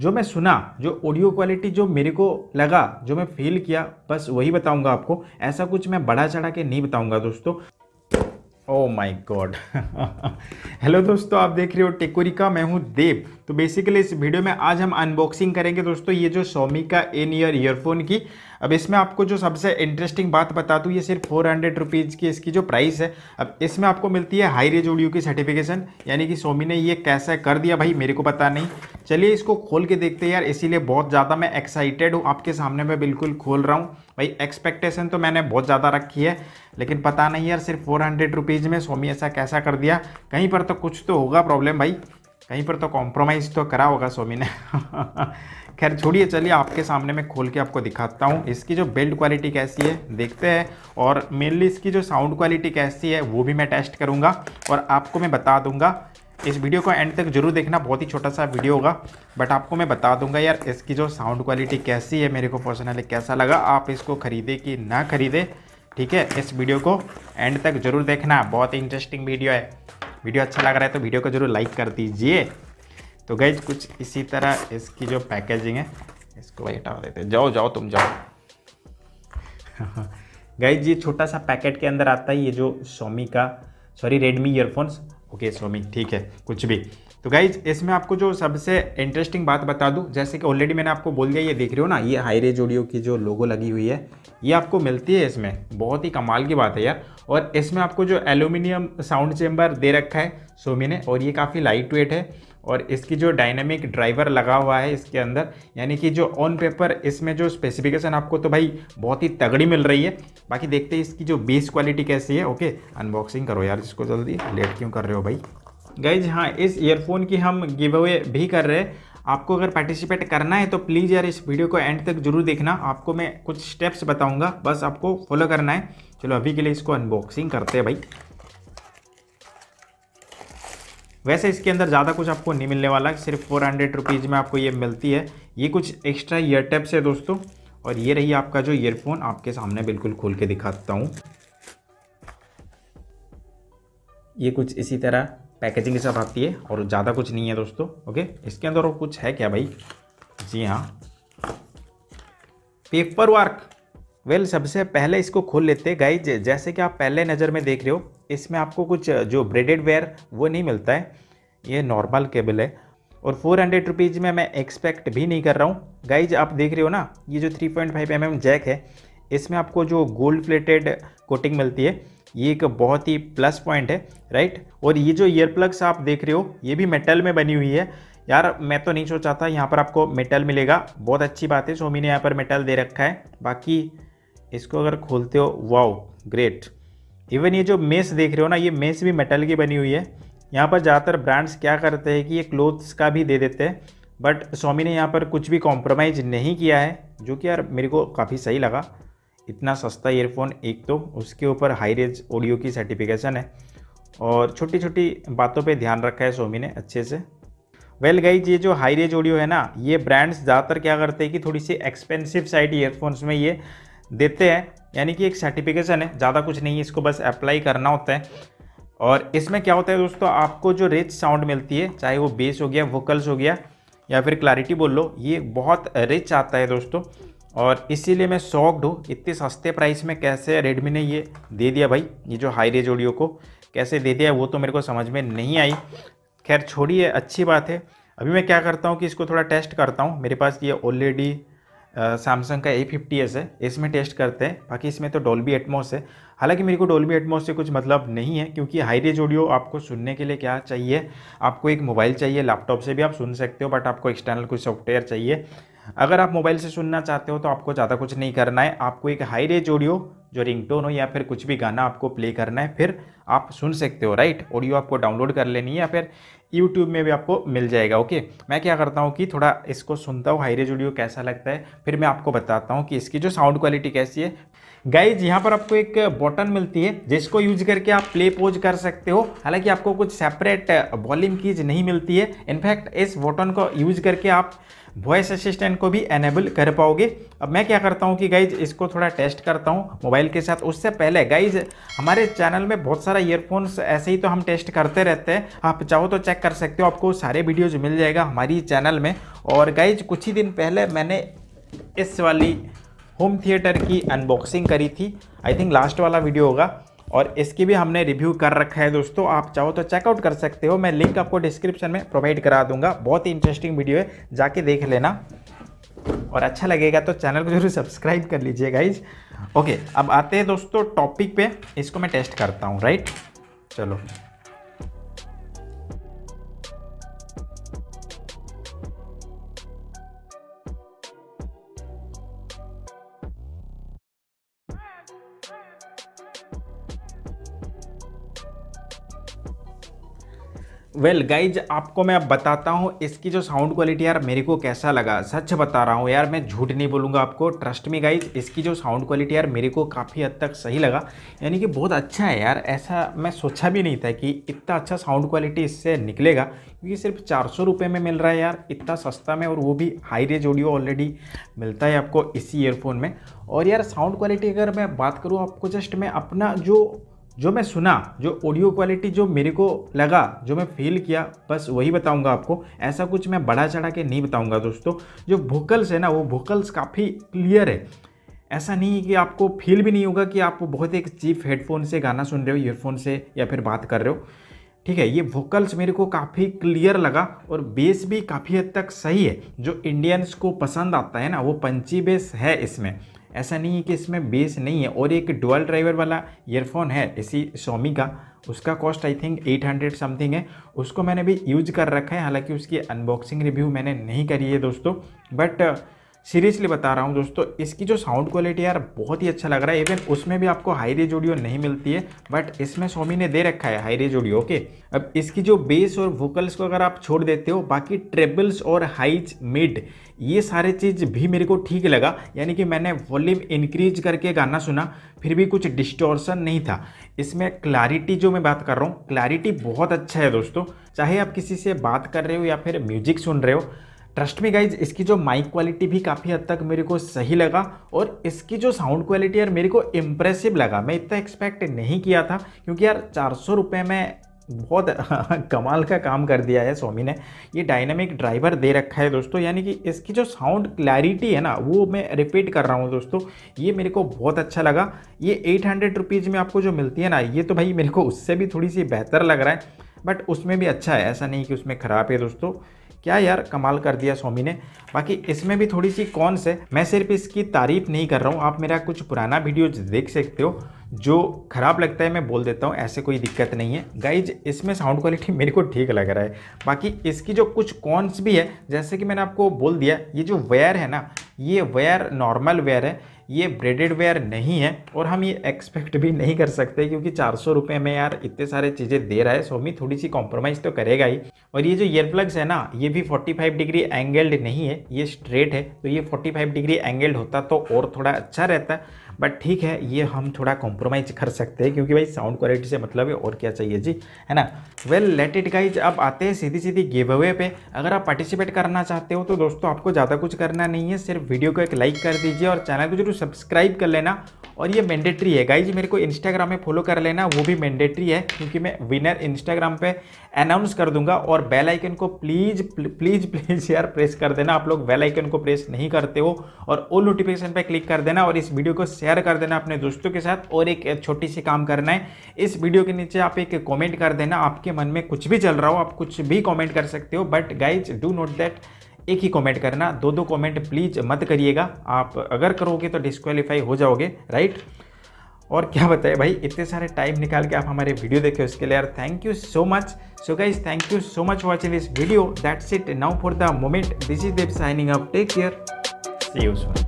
जो मैं सुना जो ऑडियो क्वालिटी जो मेरे को लगा जो मैं फील किया बस वही बताऊंगा आपको ऐसा कुछ मैं बढ़ा चढ़ा के नहीं बताऊंगा दोस्तों ओ माय गॉड हेलो दोस्तों आप देख रहे हो टेकोरिका मैं हूं देव तो बेसिकली इस वीडियो में आज हम अनबॉक्सिंग करेंगे दोस्तों ये जो सोमी का इन ईयर ईयरफोन की अब इसमें आपको जो सबसे इंटरेस्टिंग बात बता दूँ ये सिर्फ फोर हंड्रेड रुपीज़ की इसकी जो प्राइस है अब इसमें आपको मिलती है हाई रेज ऑडियो की सर्टिफिकेशन यानी कि सोमी ने ये कैसा कर दिया भाई मेरे को पता नहीं चलिए इसको खोल के देखते हैं यार इसीलिए बहुत ज़्यादा मैं एक्साइटेड हूँ आपके सामने मैं बिल्कुल खोल रहा हूँ भाई एक्सपेक्टेशन तो मैंने बहुत ज़्यादा रखी है लेकिन पता नहीं यार सिर्फ फोर हंड्रेड रुपीज़ में सोमी ऐसा कैसा कर दिया कहीं पर तो कुछ तो होगा प्रॉब्लम भाई कहीं पर तो कॉम्प्रोमाइज़ तो करा होगा सोमी ने खैर छोड़िए चलिए आपके सामने मैं खोल के आपको दिखाता हूँ इसकी जो बिल्ड क्वालिटी कैसी है देखते हैं और मेनली इसकी जो साउंड क्वालिटी कैसी है वो भी मैं टेस्ट करूँगा और आपको मैं बता दूँगा इस वीडियो को एंड तक जरूर देखना बहुत ही छोटा सा वीडियो होगा बट आपको मैं बता दूंगा यार इसकी जो साउंड क्वालिटी कैसी है मेरे को पर्सनली कैसा लगा आप इसको ख़रीदे कि ना ख़रीदे ठीक है इस वीडियो को एंड तक जरूर देखना बहुत ही इंटरेस्टिंग वीडियो है वीडियो अच्छा लग रहा है तो वीडियो को जरूर लाइक कर दीजिए तो गई कुछ इसी तरह इसकी जो पैकेजिंग है इसको भाई हटा देते जाओ जाओ तुम जाओ गई जी छोटा सा पैकेट के अंदर आता है ये जो सोमी का sorry Redmi earphones okay Xiaomi ठीक है कुछ भी तो गाइज इसमें आपको जो सबसे इंटरेस्टिंग बात बता दूं जैसे कि ऑलरेडी मैंने आपको बोल दिया ये देख रहे हो ना ये हाई रेज ऑडियो की जो लोगो लगी हुई है ये आपको मिलती है इसमें बहुत ही कमाल की बात है यार और इसमें आपको जो एल्यूमिनियम साउंड चेम्बर दे रखा है सोमी ने और ये काफ़ी लाइट वेट है और इसकी जो डायनामिक ड्राइवर लगा हुआ है इसके अंदर यानी कि जो ऑन पेपर इसमें जो स्पेसिफिकेशन आपको तो भाई बहुत ही तगड़ी मिल रही है बाकी देखते हैं इसकी जो बेस क्वालिटी कैसी है ओके अनबॉक्सिंग करो यार इसको जल्दी लेट क्यों कर रहे हो भाई गाइज हाँ इस ईयरफोन की हम गिव अवे भी कर रहे हैं आपको अगर पार्टिसिपेट करना है तो प्लीज़ यार इस वीडियो को एंड तक जरूर देखना आपको मैं कुछ स्टेप्स बताऊंगा बस आपको फॉलो करना है चलो अभी के लिए इसको अनबॉक्सिंग करते हैं भाई वैसे इसके अंदर ज़्यादा कुछ आपको नहीं मिलने वाला सिर्फ फोर हंड्रेड रुपीज़ में आपको ये मिलती है ये कुछ एक्स्ट्रा ईयर टेप्स है दोस्तों और ये रही आपका जो ईयरफोन आपके सामने बिल्कुल खोल के दिखाता हूँ ये कुछ इसी तरह पैकेजिंग के साथ आती है और ज़्यादा कुछ नहीं है दोस्तों ओके इसके अंदर और कुछ है क्या भाई जी हाँ पेपर वर्क वेल सबसे पहले इसको खोल लेते हैं गाइज जैसे कि आप पहले नज़र में देख रहे हो इसमें आपको कुछ जो ब्रेडेड वेयर वो नहीं मिलता है ये नॉर्मल केबल है और फोर हंड्रेड रुपीज़ में मैं एक्सपेक्ट भी नहीं कर रहा हूँ गाइज आप देख रहे हो ना ये जो three point five M M jack है इसमें आपको जो गोल्ड प्लेटेड कोटिंग मिलती है ये एक बहुत ही प्लस पॉइंट है राइट और ये जो ईयर प्लग्स आप देख रहे हो ये भी मेटल में बनी हुई है यार मैं तो नहीं सोचा था यहाँ पर आपको मेटल मिलेगा बहुत अच्छी बात है सोमी ने यहाँ पर मेटल दे रखा है बाकी इसको अगर खोलते हो वाओ ग्रेट इवन ये जो मेस देख रहे हो ना ये मेस भी मेटल की बनी हुई है यहाँ पर ज़्यादातर ब्रांड्स क्या करते हैं कि ये क्लोथ्स का भी दे देते हैं बट सोमी ने यहाँ पर कुछ भी कॉम्प्रोमाइज़ नहीं किया है जो कि यार मेरे को काफ़ी सही लगा इतना सस्ता ईयरफोन एक तो उसके ऊपर हाई रेंज ऑडियो की सर्टिफिकेशन है और छोटी छोटी बातों पे ध्यान रखा है सोमी ने अच्छे से वेल well गाइज ये जो हाई रेंज ऑडियो है ना ये ब्रांड्स ज़्यादातर क्या करते हैं कि थोड़ी सी एक्सपेंसिव साइड ईयरफोन्स में ये देते हैं यानी कि एक सर्टिफिकेशन है ज़्यादा कुछ नहीं है इसको बस अप्लाई करना होता है और इसमें क्या होता है दोस्तों आपको जो रिच साउंड मिलती है चाहे वो बेस हो गया वोकल्स हो गया या फिर क्लैरिटी बोल लो ये बहुत रिच आता है दोस्तों और इसीलिए मैं शॉक्ड हूँ इतने सस्ते प्राइस में कैसे रेडमी ने ये दे दिया भाई ये जो हाई रेज ऑडियो को कैसे दे दिया वो तो मेरे को समझ में नहीं आई खैर छोड़िए अच्छी बात है अभी मैं क्या करता हूँ कि इसको थोड़ा टेस्ट करता हूँ मेरे पास ये ऑलरेडी सैमसंग का ए फिफ्टी एस है इसमें टेस्ट करते हैं बाकी इसमें तो डोल्बी एटमोस है हालांकि मेरे को डोल्बी एटमोस से कुछ मतलब नहीं है क्योंकि हाई रेज ऑडियो आपको सुनने के लिए क्या चाहिए आपको एक मोबाइल चाहिए लैपटॉप से भी आप सुन सकते हो बट आपको एक्सटर्नल कुछ सॉफ्टवेयर चाहिए अगर आप मोबाइल से सुनना चाहते हो तो आपको ज़्यादा कुछ नहीं करना है आपको एक हाई रेज ऑडियो जो रिंगटोन हो या फिर कुछ भी गाना आपको प्ले करना है फिर आप सुन सकते हो राइट ऑडियो आपको डाउनलोड कर लेनी है या फिर यूट्यूब में भी आपको मिल जाएगा ओके मैं क्या करता हूँ कि थोड़ा इसको सुनता हूँ हाई रेज ऑडियो कैसा लगता है फिर मैं आपको बताता हूँ कि इसकी जो साउंड क्वालिटी कैसी है गाइज यहाँ पर आपको एक बटन मिलती है जिसको यूज करके आप प्ले पोज कर सकते हो हालांकि आपको कुछ सेपरेट वॉल्यूम कीज नहीं मिलती है इनफैक्ट इस बटन को यूज करके आप वॉइस असिस्टेंट को भी एनेबल कर पाओगे अब मैं क्या करता हूँ कि गाइज इसको थोड़ा टेस्ट करता हूँ मोबाइल के साथ उससे पहले गाइज हमारे चैनल में बहुत सारा ईयरफोन्स ऐसे ही तो हम टेस्ट करते रहते हैं आप चाहो तो चेक कर सकते हो आपको सारे वीडियोज़ मिल जाएगा हमारी चैनल में और गाइज कुछ ही दिन पहले मैंने इस वाली होम थिएटर की अनबॉक्सिंग करी थी आई थिंक लास्ट वाला वीडियो होगा और इसकी भी हमने रिव्यू कर रखा है दोस्तों आप चाहो तो चेकआउट कर सकते हो मैं लिंक आपको डिस्क्रिप्शन में प्रोवाइड करा दूंगा बहुत ही इंटरेस्टिंग वीडियो है जाके देख लेना और अच्छा लगेगा तो चैनल को जरूर सब्सक्राइब कर लीजिए गाइज ओके अब आते हैं दोस्तों टॉपिक पे इसको मैं टेस्ट करता हूँ राइट चलो वेल well, गाइज आपको मैं अब बताता हूँ इसकी जो साउंड क्वालिटी यार मेरे को कैसा लगा सच बता रहा हूँ यार मैं झूठ नहीं बोलूँगा आपको ट्रस्ट में गाइज इसकी जो साउंड क्वालिटी यार मेरे को काफ़ी हद तक सही लगा यानी कि बहुत अच्छा है यार ऐसा मैं सोचा भी नहीं था कि इतना अच्छा साउंड क्वालिटी इससे निकलेगा क्योंकि सिर्फ चार सौ में मिल रहा है यार इतना सस्ता में और वो भी हाई रेज ऑडियो ऑलरेडी मिलता है आपको इसी ईयरफोन में और यार साउंड क्वालिटी अगर मैं बात करूँ आपको जस्ट मैं अपना जो जो मैं सुना जो ऑडियो क्वालिटी जो मेरे को लगा जो मैं फील किया बस वही बताऊंगा आपको ऐसा कुछ मैं बढ़ा चढ़ा के नहीं बताऊंगा दोस्तों जो वोकल्स है ना वो वोकल्स काफ़ी क्लियर है ऐसा नहीं है कि आपको फील भी नहीं होगा कि आप बहुत एक चीप हेडफोन से गाना सुन रहे हो ईयरफोन से या फिर बात कर रहे हो ठीक है ये वोकल्स मेरे को काफ़ी क्लियर लगा और बेस भी काफ़ी हद तक सही है जो इंडियंस को पसंद आता है ना वो पंची बेस है इसमें ऐसा नहीं है कि इसमें बेस नहीं है और एक डुअल ड्राइवर वाला ईयरफोन है इसी सोमी का उसका कॉस्ट आई थिंक 800 समथिंग है उसको मैंने भी यूज कर रखा है हालांकि उसकी अनबॉक्सिंग रिव्यू मैंने नहीं करी है दोस्तों बट सीरियसली बता रहा हूँ दोस्तों इसकी जो साउंड क्वालिटी यार बहुत ही अच्छा लग रहा है इवन उसमें भी आपको हाई रेज ऑडियो नहीं मिलती है बट इसमें सोमी ने दे रखा है हाई रेज ऑडियो ओके अब इसकी जो बेस और वोकल्स को अगर आप छोड़ देते हो बाकी ट्रेबल्स और हाइज मिड ये सारे चीज़ भी मेरे को ठीक लगा यानी कि मैंने वॉल्यूम इंक्रीज करके गाना सुना फिर भी कुछ डिस्टोर्सन नहीं था इसमें क्लैरिटी जो मैं बात कर रहा हूँ क्लैरिटी बहुत अच्छा है दोस्तों चाहे आप किसी से बात कर रहे हो या फिर म्यूजिक सुन रहे हो ट्रस्ट में गाइज इसकी जो माइक क्वालिटी भी काफ़ी हद तक मेरे को सही लगा और इसकी जो साउंड क्वालिटी यार मेरे को इम्प्रेसिव लगा मैं इतना एक्सपेक्ट नहीं किया था क्योंकि यार चार सौ में बहुत कमाल का काम कर दिया है सोमी ने ये डायनामिक ड्राइवर दे रखा है दोस्तों यानी कि इसकी जो साउंड क्लैरिटी है ना वो मैं रिपीट कर रहा हूँ दोस्तों ये मेरे को बहुत अच्छा लगा ये एट हंड्रेड रुपीज़ में आपको जो मिलती है ना ये तो भाई मेरे को उससे भी थोड़ी सी बेहतर लग रहा है बट उसमें भी अच्छा है ऐसा नहीं कि उसमें ख़राब है दोस्तों क्या यार कमाल कर दिया स्वामी ने बाकी इसमें भी थोड़ी सी कॉन्स है मैं सिर्फ इसकी तारीफ नहीं कर रहा हूँ आप मेरा कुछ पुराना वीडियो देख सकते हो जो ख़राब लगता है मैं बोल देता हूँ ऐसे कोई दिक्कत नहीं है गाइज इसमें साउंड क्वालिटी मेरे को ठीक लग रहा है बाकी इसकी जो कुछ कॉन्स भी है जैसे कि मैंने आपको बोल दिया ये जो वेयर है ना ये वेयर नॉर्मल वेयर है ये ब्रेडेड वेयर नहीं है और हम ये एक्सपेक्ट भी नहीं कर सकते क्योंकि चार सौ रुपये में यार इतने सारे चीज़ें दे रहा है सोमी थोड़ी सी कॉम्प्रोमाइज़ तो करेगा ही और ये जो ईयर प्लग्स है ना ये भी 45 डिग्री एंगल्ड नहीं है ये स्ट्रेट है तो ये 45 डिग्री एंगल्ड होता तो और थोड़ा अच्छा रहता बट ठीक है ये हम थोड़ा कॉम्प्रोमाइज़ कर सकते हैं क्योंकि भाई साउंड क्वालिटी से मतलब है और क्या चाहिए जी है ना वेल लेट इट गाइज अब आते हैं सीधी सीधी गिव अवे पे अगर आप पार्टिसिपेट करना चाहते हो तो दोस्तों आपको ज़्यादा कुछ करना नहीं है सिर्फ वीडियो को एक लाइक कर दीजिए और चैनल को जरूर सब्सक्राइब कर लेना और ये मैंडेटरी है गाइज मेरे को इंस्टाग्राम में फॉलो कर लेना वो भी मैंडेटरी है क्योंकि मैं विनर इंस्टाग्राम पे अनाउंस कर दूंगा और बेल आइकन को प्लीज़ प्लीज़ प्लीज़ यार प्रेस कर देना आप लोग बेल आइकन को प्रेस नहीं करते हो और ओल नोटिफिकेशन पे क्लिक कर देना और इस वीडियो को शेयर शेयर कर देना अपने दोस्तों के साथ और एक छोटी सी काम करना है इस वीडियो के नीचे आप एक कमेंट कर देना आपके मन में कुछ भी चल रहा हो आप कुछ भी कमेंट कर सकते हो but guys do note that एक ही कमेंट करना दो दो कमेंट प्लीज़ मत करिएगा आप अगर करोगे तो डिस्कालीफाई हो जाओगे राइट और क्या बताए भाई इतने सारे टाइम निकाल के आप हमारे वीडियो देखे उसके लिए यार thank you so much so guys thank you so much watching this video that's it now for the moment this is Dev signing up take care see you Son